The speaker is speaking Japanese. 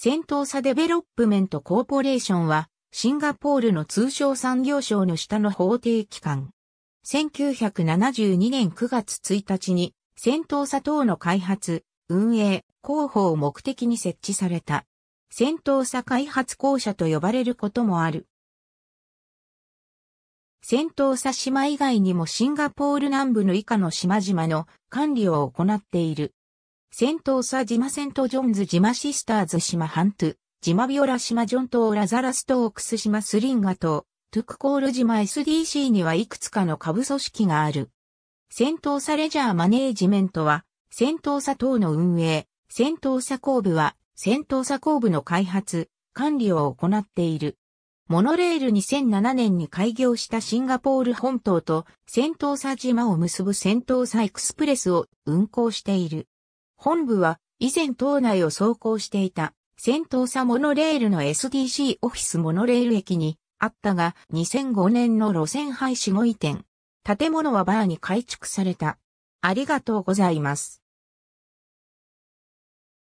戦闘サデベロップメントコーポレーションは、シンガポールの通商産業省の下の法定機関。1972年9月1日に、戦闘砂等の開発、運営、広報を目的に設置された。戦闘砂開発公社と呼ばれることもある。戦闘砂島以外にもシンガポール南部の以下の島々の管理を行っている。戦闘さ島セントジョンズ島シスターズ島ハントゥ、島ビオラ島ジョン島ラザラストークス島スリンガ島、トゥクコール島 SDC にはいくつかの下部組織がある。戦闘サレジャーマネージメントは、戦闘サ等の運営、戦闘サ工部は、戦闘サ工部の開発、管理を行っている。モノレール2007年に開業したシンガポール本島と戦闘さ島を結ぶ戦闘サエクスプレスを運行している。本部は以前島内を走行していた戦闘車モノレールの SDC オフィスモノレール駅にあったが2005年の路線廃止後移転。建物はバーに改築された。ありがとうございます。